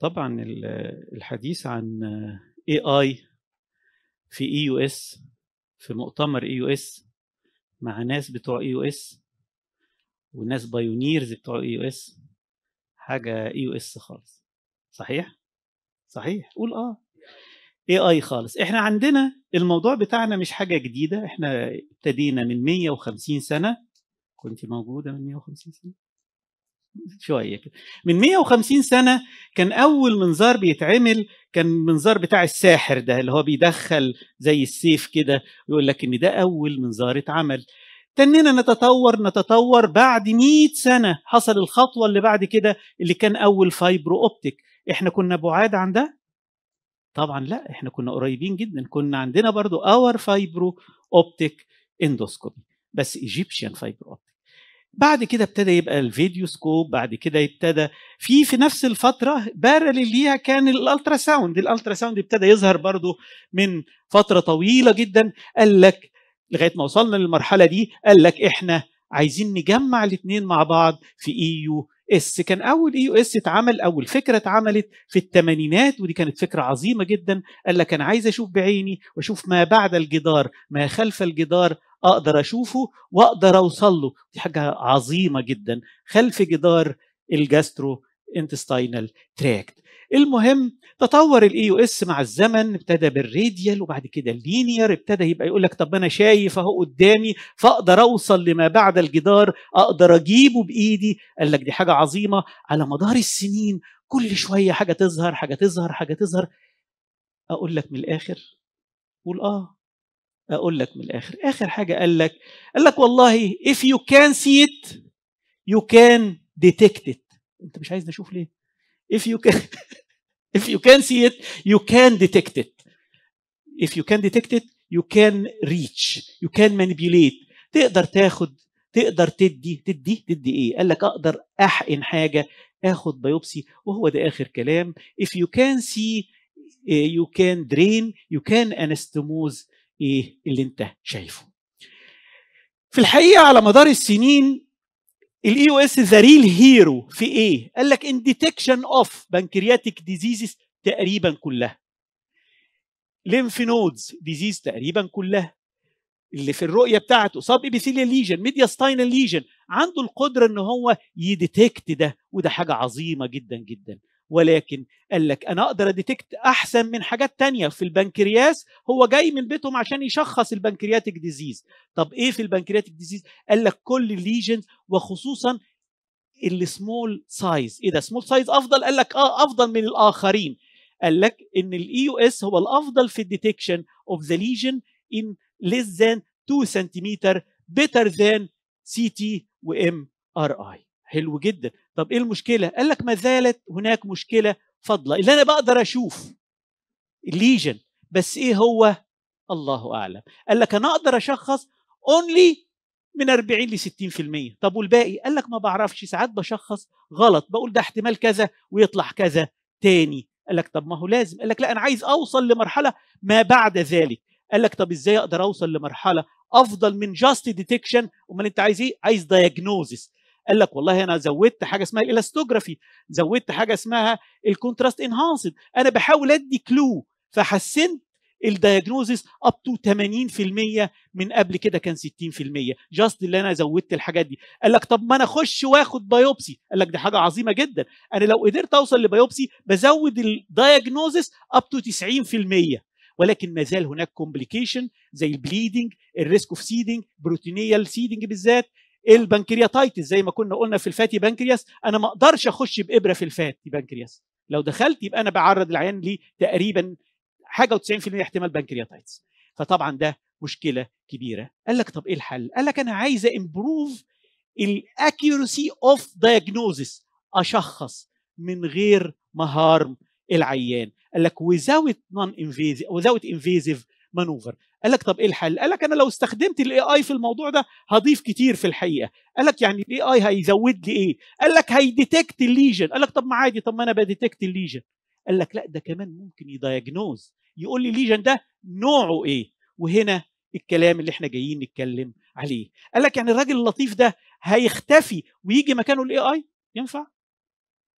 طبعا الحديث عن اي اي في اي يو اس في مؤتمر اي يو اس مع ناس بتوع اي يو اس وناس بايونيرز بتوع اي يو اس حاجه اي يو اس خالص صحيح صحيح قول اه اي اي خالص احنا عندنا الموضوع بتاعنا مش حاجه جديده احنا ابتدينا من 150 سنه كنت موجوده من 150 سنه شويه كده من 150 سنه كان اول منظار بيتعمل كان منظار بتاع الساحر ده اللي هو بيدخل زي السيف كده ويقول لك ان ده اول منظار اتعمل تنينا نتطور نتطور بعد 100 سنه حصل الخطوه اللي بعد كده اللي كان اول فايبرو اوبتيك احنا كنا بعاد عن ده طبعا لا احنا كنا قريبين جدا كنا عندنا برضو اور فايبرو اوبتيك اندوسكوبي بس ايجيبشن فايبرو اوبتيك بعد كده ابتدى يبقى الفيديو سكوب بعد كده ابتدى في في نفس الفتره بارل ليها كان الالترا ساوند الالترا ساوند ابتدى يظهر برضو من فتره طويله جدا قال لك لغايه ما وصلنا للمرحله دي قال لك احنا عايزين نجمع الاثنين مع بعض في اي يو اس كان اول اي يو اس اتعمل اول فكره اتعملت في الثمانينات ودي كانت فكره عظيمه جدا قال لك انا عايز اشوف بعيني واشوف ما بعد الجدار ما خلف الجدار اقدر اشوفه واقدر اوصل له دي حاجه عظيمه جدا خلف جدار الجاسترو انتستاينال تراكت المهم تطور الاي يو e اس مع الزمن ابتدى بالراديال وبعد كده اللينير ابتدى يبقى يقول لك طب انا شايف اهو قدامي فاقدر اوصل لما بعد الجدار اقدر اجيبه بايدي قال لك دي حاجه عظيمه على مدار السنين كل شويه حاجه تظهر حاجه تظهر حاجه تظهر اقول لك من الاخر قول اه اقول لك من الاخر اخر حاجه قال لك قال لك والله if you can see it you can detect it انت مش عايزني اشوف ليه if you can if you can see it you can detect it if you can detect it you can reach you can manipulate تقدر تاخد تقدر تدي تدي تدي ايه قال لك اقدر احقن حاجه اخد بايوبسي وهو ده اخر كلام if you can see you can drain you can anastomose ايه اللي انت شايفه في الحقيقه على مدار السنين الاي او اس ذا ريل هيرو في ايه قال لك ان ديتكشن اوف بنكرياتيك ديزيزز تقريبا كلها ليمف نودز ديزيز تقريبا كلها اللي في الرؤيه بتاعته صاب ابيثيليال ليجن ميديا ستاينال ليجن عنده القدره ان هو يديتكت ده وده حاجه عظيمه جدا جدا ولكن قال لك انا اقدر اديتكت احسن من حاجات تانية في البنكرياس هو جاي من بيتهم عشان يشخص البنكرياتيك ديزيز طب ايه في البنكرياتيك ديزيز قال لك كل الليجنز وخصوصا السمول سايز ايه ده سمول سايز افضل قال لك اه افضل من الاخرين قال لك ان الاي يو e اس هو الافضل في الديتكشن اوف ذا ليجن ان ليس ذان 2 سنتيمتر بيتر ذان سي تي وام ار اي حلو جدا طب ايه المشكله قال لك ما زالت هناك مشكله فضله اللي انا بقدر اشوف الليجن بس ايه هو الله اعلم قال لك انا اقدر اشخص اونلي من 40 ل 60% طب والباقي قال لك ما بعرفش ساعات بشخص غلط بقول ده احتمال كذا ويطلع كذا تاني قال لك طب ما هو لازم قال لك لا انا عايز اوصل لمرحله ما بعد ذلك قال لك طب ازاي اقدر اوصل لمرحله افضل من جاست ديتكشن امال انت عايز ايه عايز دايجنوزس قال لك والله انا زودت حاجه اسمها الاستوجرافي زودت حاجه اسمها الكونتراست انهانسد انا بحاول ادي كلو فحسنت الدياجنوزس اب تو 80% من قبل كده كان 60% جاست اللي انا زودت الحاجات دي قال لك طب ما انا اخش واخد بايوبسي قال لك دي حاجه عظيمه جدا انا لو قدرت اوصل لبايوبسي بزود الدياجنوزس اب تو 90% ولكن ما زال هناك كومبليكيشن زي البليدنج الريسك اوف سيدنج بروتينيال سيدنج بالذات البنكرياتايتس زي ما كنا قلنا في الفاتي بنكرياس انا ما اقدرش اخش بابره في الفاتي بنكرياس لو دخلت يبقى انا بعرض العيان لي تقريبا حاجه و90% احتمال بنكرياتايتس فطبعا ده مشكله كبيره قال لك طب ايه الحل قال لك انا عايز امبروف الاكيورسي اوف دايجنوزس اشخص من غير ما هارم العيان قال لك وزاوت نون انفيزيف وزاوت انفيزيف مانوفر قال لك طب ايه الحل قال لك انا لو استخدمت الاي اي في الموضوع ده هضيف كتير في الحقيقه قال لك يعني الاي اي هيزود لي ايه قال لك هيديتكت الليجن قال لك طب ما عادي طب ما انا بديتكت الليجن قال لك لا ده كمان ممكن يدايجنوز يقول لي الليجن ده نوعه ايه وهنا الكلام اللي احنا جايين نتكلم عليه قال لك يعني الراجل اللطيف ده هيختفي ويجي مكانه الاي اي ينفع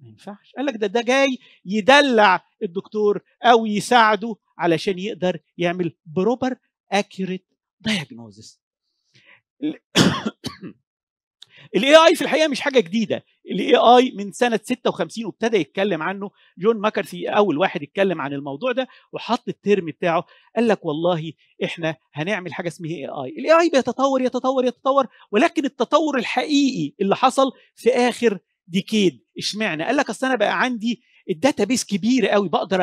ما ينفعش قال لك ده ده جاي يدلع الدكتور او يساعده علشان يقدر يعمل بروبر اكيوريت دايجنوزس الاي اي في الحقيقه مش حاجه جديده الاي اي من سنه 56 وابتدى يتكلم عنه جون ماكارثي اول واحد اتكلم عن الموضوع ده وحط الترم بتاعه قال لك والله احنا هنعمل حاجه اسمها اي اي الاي اي بيتطور يتطور يتطور ولكن التطور الحقيقي اللي حصل في اخر ديكيد اشمعنى قال لك اصل انا بقى عندي الداتا بيس كبيره قوي بقدر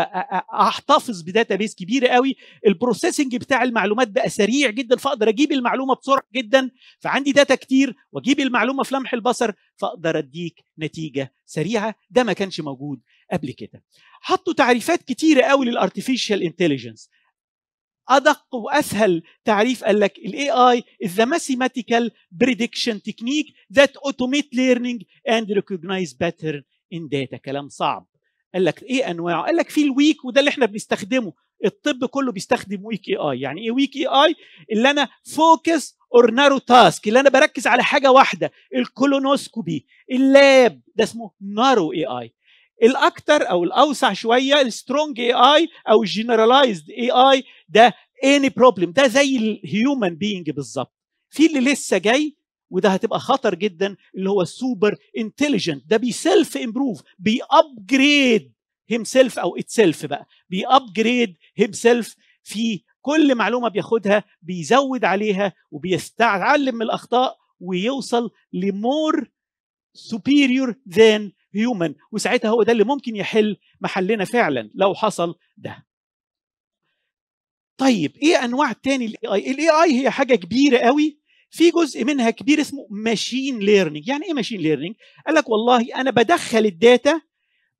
احتفظ بداتا بيس كبيره قوي البروسيسنج بتاع المعلومات بقى سريع جدا فاقدر اجيب المعلومه بسرعه جدا فعندي داتا كتير واجيب المعلومه في لمح البصر فاقدر اديك نتيجه سريعه ده ما كانش موجود قبل كده حطوا تعريفات كتيره قوي للارتفيشال انتليجنس ادق واسهل تعريف قال لك الاي اي از ماثيماتيكال بريدكشن تكنيك ذات اوتوميت automate اند ريكوجنايز باترن ان داتا كلام صعب قال لك ايه انواعه قال لك في الويك وده اللي احنا بنستخدمه الطب كله بيستخدم ويك اي اي يعني ايه ويك اي اي اللي انا فوكس اور نارو تاسك اللي انا بركز على حاجه واحده الكولونوسكوبي اللاب ده اسمه نارو اي اي الاكثر او الاوسع شويه السترونج اي اي او الجنرالايزد اي اي ده اني بروبلم ده زي الهيومن بينج بالظبط في اللي لسه جاي وده هتبقى خطر جدا اللي هو السوبر انتليجنت ده بيسلف امبروف بيابجريد هيم سيلف او اتسلف بقى بيابجريد هيم سيلف في كل معلومه بياخدها بيزود عليها وبيتعلم من الاخطاء ويوصل لمور سوبيريور ذان هيومن وساعتها هو ده اللي ممكن يحل محلنا فعلا لو حصل ده طيب ايه انواع تاني الاي اي الاي اي هي حاجه كبيره قوي في جزء منها كبير اسمه ماشين ليرنينج يعني ايه ماشين ليرنينج قال لك والله انا بدخل الداتا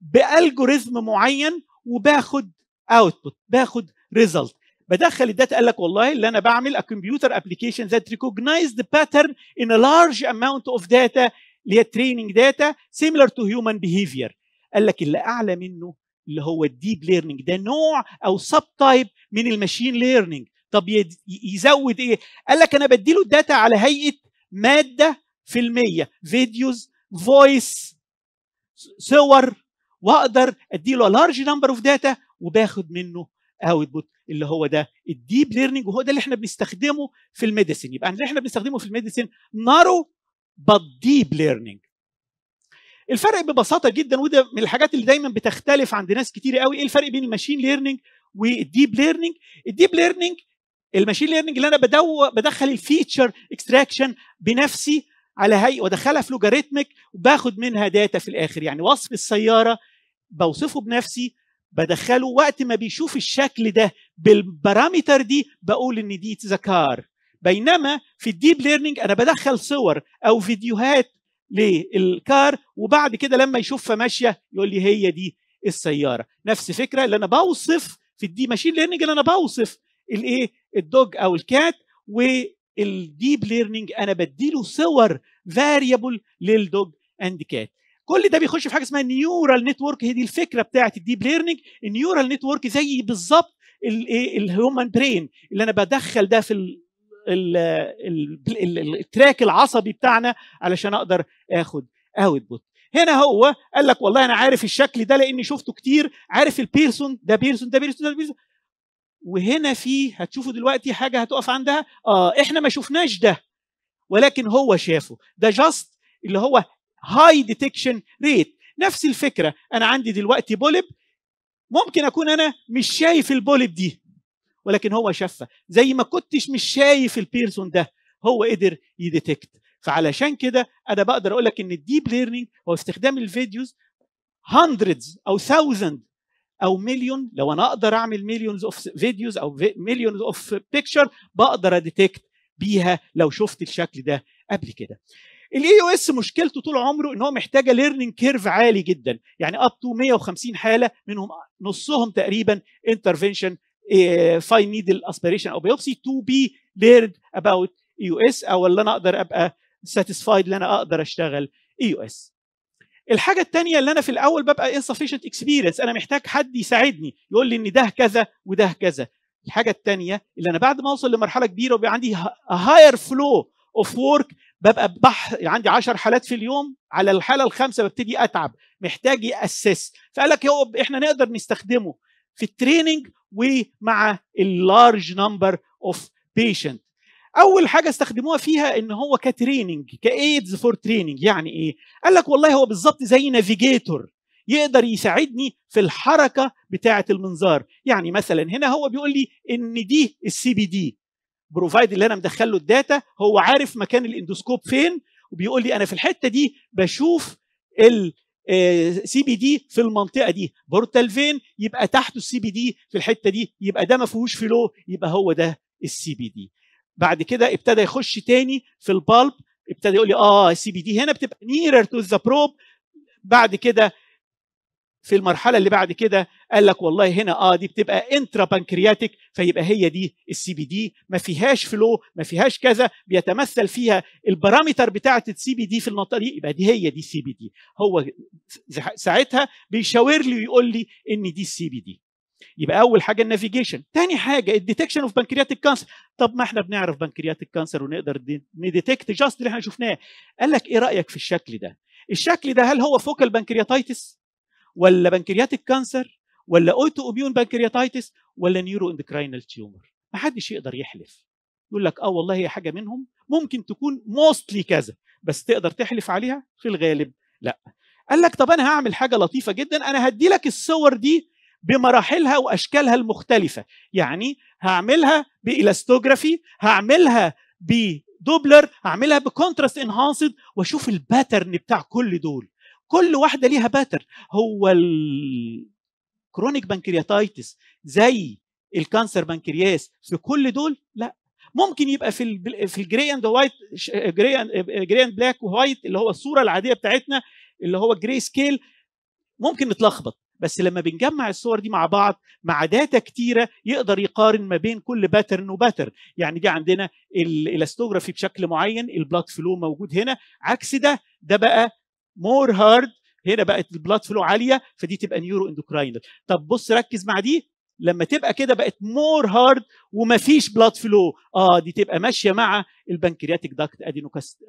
بالجوريزم معين وباخد اوتبوت باخد ريزلت بدخل الداتا قال لك والله اللي انا بعمل a computer application that recognize the pattern in a large amount of data اللي هي تريننج داتا سيميلر تو هيومن بيهيفير قال لك اللي اعلى منه اللي هو الديب ليرنينج ده نوع او سب تايب من الماشين ليرنينج طب يزود ايه قال لك انا بديله الداتا على هيئه ماده فيلميه فيديوز فويس صور واقدر اديله لارج نمبر اوف داتا وباخد منه اوتبوت اللي هو ده الديب ليرنينج وهو ده اللي احنا بنستخدمه في الميديسين يبقى اللي احنا بنستخدمه في الميديسين نارو but deep learning الفرق ببساطه جدا وده من الحاجات اللي دايما بتختلف عند ناس كتير قوي ايه الفرق بين الماشين ليرنينج والديب ليرنينج الديب ليرنينج الماشين ليرنينج اللي انا بدو بدخل الفيتشر اكستراكشن بنفسي على هي وادخلها في لوجاريتمك وباخد منها داتا في الاخر يعني وصف السياره بوصفه بنفسي بدخله وقت ما بيشوف الشكل ده بالبارامتر دي بقول ان دي ذا كار بينما في الديب ليرنينج انا بدخل صور او فيديوهات للكار وبعد كده لما يشوفها ماشيه يقول لي هي دي السياره نفس فكره اللي انا بوصف في الدي ماشين ليرنينج اللي انا بوصف الايه الدوج او الكات والديب ليرنينج انا بديله صور فاريبل للدوج اند كات كل ده بيخش في حاجه اسمها نيورال نتورك هي دي الفكره بتاعه الديب ليرنينج النيورال نتورك زي بالظبط الايه الهيومن برين اللي انا بدخل ده في التراك العصبي بتاعنا علشان اقدر اخد اوت بوت هنا هو قال لك والله انا عارف الشكل ده لاني شفته كتير عارف البيرسون ده بيرسون ده بيرسون ده بيرسون وهنا في هتشوفوا دلوقتي حاجه هتقف عندها اه احنا ما شفناش ده ولكن هو شافه ده جاست اللي هو هاي ديتكشن ريت نفس الفكره انا عندي دلوقتي بولب ممكن اكون انا مش شايف البولب دي ولكن هو شفة زي ما كنتش مش شايف البيرسون ده هو قدر يديتكت فعلشان كده انا بقدر اقول لك ان الديب ليرنينج هو استخدام الفيديوز هندردز او ثاوزند او مليون لو انا اقدر اعمل مليونز اوف فيديوز او مليونز اوف بيكتشر بقدر اديتكت بيها لو شفت الشكل ده قبل كده الاي او e اس مشكلته طول عمره ان هو محتاجه ليرنينج كيرف عالي جدا يعني اب تو 150 حاله منهم نصهم تقريبا انترفنشن فاين نيدل اسبيريشن او تو بي be اباوت يو اس او اللي انا اقدر ابقى ساتيسفايد ان انا اقدر اشتغل اس e الحاجة التانية اللي أنا في الأول ببقى insufficient experience أنا محتاج حد يساعدني يقول لي إن ده كذا وده كذا الحاجة التانية اللي أنا بعد ما أوصل لمرحلة كبيرة وبيبقى عندي higher flow of work ببقى بح عندي 10 حالات في اليوم على الحالة الخامسة ببتدي أتعب محتاج يأسس فقال لك يا احنا نقدر نستخدمه في التريننج ومع اللارج نمبر اوف بيشنت اول حاجه استخدموها فيها ان هو كتريننج كايدز فور تريننج يعني ايه قال لك والله هو بالظبط زي نافيجيتور يقدر يساعدني في الحركه بتاعه المنظار يعني مثلا هنا هو بيقول لي ان دي السي بي دي بروفايد اللي انا مدخل له الداتا هو عارف مكان الاندوسكوب فين وبيقول لي انا في الحته دي بشوف ال سي بي دي في المنطقه دي بورتالفين يبقى تحته السي بي دي في الحته دي يبقى ده ما فيهوش فلو يبقى هو ده السي بي دي بعد كده ابتدى يخش تاني في البالب ابتدى يقول لي اه السي بي دي هنا بتبقى نيرر تو ذا بروب بعد كده في المرحله اللي بعد كده قال لك والله هنا اه دي بتبقى انترا بانكرياتيك فيبقى هي دي السي بي دي ما فيهاش فلو ما فيهاش كذا بيتمثل فيها البارامتر بتاعه السي بي دي في المنطقه دي يبقى دي هي دي السي بي دي هو ساعتها بيشاور لي ويقول لي ان دي السي بي دي يبقى اول حاجه النافيجيشن تاني حاجه الديتكشن اوف بنكرياتيك كانسر طب ما احنا بنعرف بنكرياتيك كانسر ونقدر نديتكت جاست اللي احنا شفناه قال لك ايه رايك في الشكل ده الشكل ده هل هو فوكال بنكرياتايتس ولا بنكرياتيك كانسر ولا اوتو اميون بنكرياتيتس ولا نيورو اندكراينال تيومر ما حدش يقدر يحلف يقول لك اه والله هي حاجه منهم ممكن تكون موستلي كذا بس تقدر تحلف عليها في الغالب لا قال لك طب انا هعمل حاجه لطيفه جدا انا هدي لك الصور دي بمراحلها واشكالها المختلفه يعني هعملها بالاستوجرافي هعملها بدوبلر هعملها بكونتراست انهانسد واشوف الباترن بتاع كل دول كل واحده ليها باتر هو الكرونيك بنكرياتايتس زي الكانسر بنكرياس في كل دول لا ممكن يبقى في في الجري اند وايت جري اند بلاك ووايت اللي هو الصوره العاديه بتاعتنا اللي هو جري سكيل ممكن نتلخبط بس لما بنجمع الصور دي مع بعض مع داتا كتيرة يقدر يقارن ما بين كل باترن وباترن يعني دي عندنا الاستوغرافي بشكل معين البلاد فلو موجود هنا عكس ده ده بقى مور هارد هنا بقت البلاد فلو عاليه فدي تبقى نيورو اندوكراينال طب بص ركز مع دي لما تبقى كده بقت مور هارد ومفيش بلاد فلو اه دي تبقى ماشيه مع البنكرياتيك داكت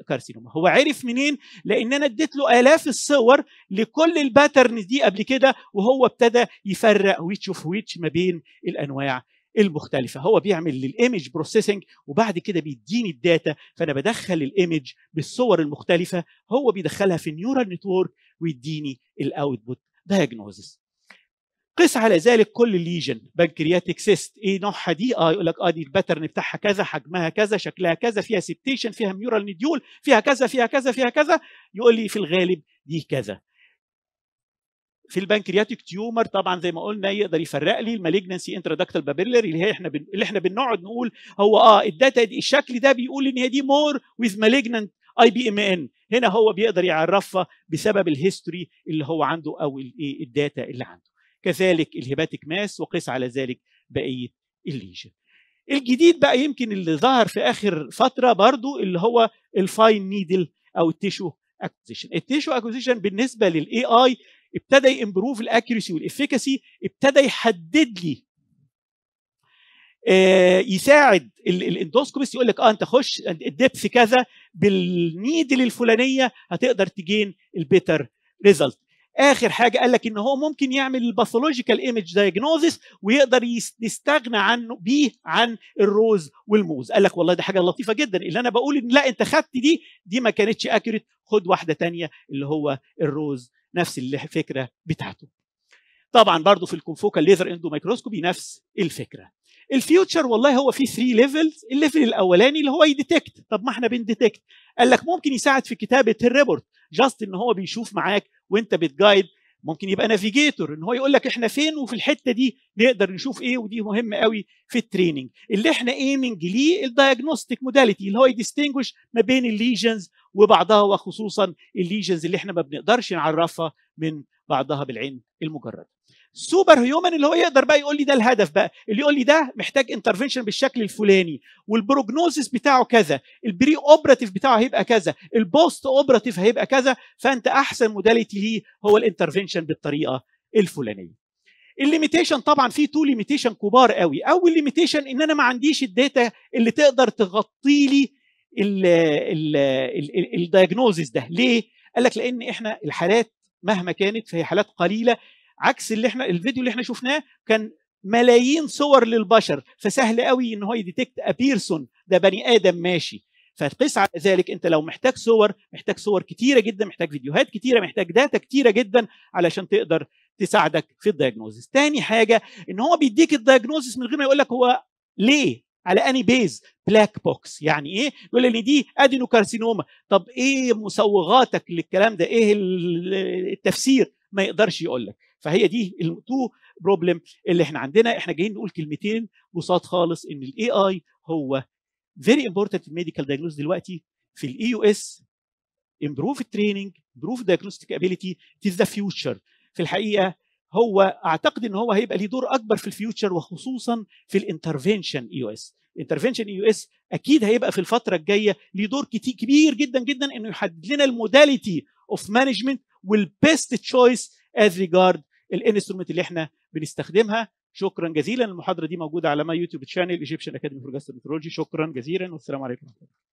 كارسينوما هو عرف منين لان انا اديت له الاف الصور لكل الباترن دي قبل كده وهو ابتدى يفرق ويتشوف ويتش ما بين الانواع المختلفه هو بيعمل للايمج بروسيسنج وبعد كده بيديني الداتا فانا بدخل الايمج بالصور المختلفه هو بيدخلها في النيورال نتورك ويديني الاوتبوت دايجنوزس قس على ذلك كل ليجن بنكرياتيك سيست ايه نوعها دي اه يقول لك اه دي الباترن بتاعها كذا حجمها كذا شكلها كذا فيها سبتيشن فيها ميورال نديول فيها كذا فيها كذا فيها كذا يقول لي في الغالب دي كذا في البنكرياتيك تيومر طبعا زي ما قلنا يقدر يفرق لي المالجنسي انترادكتال بابيلر اللي هي احنا بن... اللي احنا بنقعد نقول هو اه الداتا دي الشكل ده بيقول ان هي دي مور ويز مالجنت اي بي ام ان هنا هو بيقدر يعرفها بسبب الهيستوري اللي هو عنده او الايه الداتا اللي عنده كذلك الهيباتيك ماس وقيس على ذلك بقيه الليجن الجديد بقى يمكن اللي ظهر في اخر فتره برضو اللي هو الفاين نيدل او التيشو اكوزيشن التيشو اكوزيشن بالنسبه للاي اي ابتدى يمبروف الاكيرسي والافيكاسي ابتدى يحدد لي آه، يساعد الاندوسكوبيست يقول لك اه انت خش الدبث كذا بالنيدل الفلانيه هتقدر تجين البيتر ريزلت اخر حاجه قال لك ان هو ممكن يعمل الباثولوجيكال ايمج دايجنوزس ويقدر يستغنى عنه بيه عن الروز والموز قال لك والله دي حاجه لطيفه جدا اللي انا بقول ان لا انت خدت دي دي ما كانتش اكوريت خد واحده تانية اللي هو الروز نفس الفكره بتاعته طبعا برضو في الكونفوكال ليزر اندو مايكروسكوبي نفس الفكره الفيوتشر والله هو فيه 3 ليفلز الليفل الاولاني اللي هو يديتكت طب ما احنا بنديتكت قال لك ممكن يساعد في كتابه الريبورت جاست ان هو بيشوف معاك وانت بتجايد ممكن يبقى نافيجيتور ان هو يقول لك احنا فين وفي الحته دي نقدر نشوف ايه ودي مهم قوي في التريننج اللي احنا ايمنج ليه الدايجنوستيك موداليتي اللي هو يديستنجوش ما بين الليجنز وبعضها وخصوصا الليجنز اللي احنا ما بنقدرش نعرفها من بعضها بالعين المجرده سوبر هيومن اللي هو يقدر بقى يقول لي ده الهدف بقى اللي يقول لي ده محتاج انترفنشن بالشكل الفلاني والبروجنوزس بتاعه كذا البري اوبراتيف بتاعه هيبقى كذا البوست اوبراتيف هيبقى كذا فانت احسن موداليتي ليه هو الانترفنشن بالطريقه الفلانيه الليميتيشن طبعا في تو ليميتيشن كبار قوي اول ليميتيشن ان انا ما عنديش الداتا اللي تقدر تغطي لي الدايجنوزيس ده ليه قال لك لان احنا الحالات مهما كانت فهي حالات قليله عكس اللي احنا الفيديو اللي احنا شفناه كان ملايين صور للبشر فسهل قوي ان هو يديتكت ابيرسون ده بني ادم ماشي فتقيس على ذلك انت لو محتاج صور محتاج صور كتيره جدا محتاج فيديوهات كتيره محتاج داتا كتيره جدا علشان تقدر تساعدك في الدايجنوزس تاني حاجه ان هو بيديك الدايجنوزس من غير ما يقول لك هو ليه على اني بيز بلاك بوكس يعني ايه يقول ان دي ادينو كارسينوما طب ايه مسوغاتك للكلام ده ايه التفسير ما يقدرش يقول لك فهي دي التو بروبلم اللي احنا عندنا احنا جايين نقول كلمتين بساط خالص ان الاي اي هو فيري امبورتنت ميديكال دايجنوست دلوقتي في الاي يو اس امبروف تريننج امبروف دايجنوستيك ابيليتي to ذا فيوتشر في الحقيقه هو اعتقد ان هو هيبقى ليه دور اكبر في الفيوتشر وخصوصا في الانترفنشن اي يو اس انترفينشن اي يو اس اكيد هيبقى في الفتره الجايه ليه دور كتير كبير جدا جدا انه يحدد لنا الموداليتي اوف مانجمنت والبيست تشويس از ريجارد الانسترومنت اللي احنا بنستخدمها شكرا جزيلا المحاضره دي موجوده على ما يوتيوب تشانل ايجيبشن اكاديمي فور جاسترونترولوجي شكرا جزيلا والسلام عليكم ورحمه الله